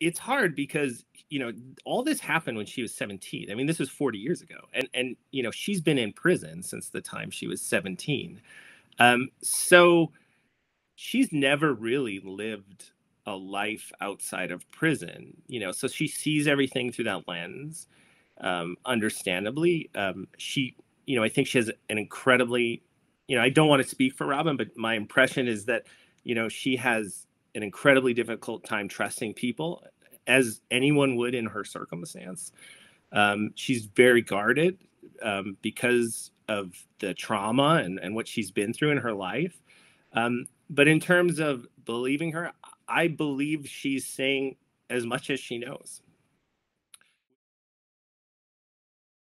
it's hard because you know all this happened when she was 17 i mean this was 40 years ago and and you know she's been in prison since the time she was 17 um, so she's never really lived a life outside of prison you know so she sees everything through that lens um, understandably um, she you know i think she has an incredibly you know i don't want to speak for robin but my impression is that you know she has an incredibly difficult time trusting people, as anyone would in her circumstance. Um, she's very guarded um, because of the trauma and, and what she's been through in her life. Um, but in terms of believing her, I believe she's saying as much as she knows.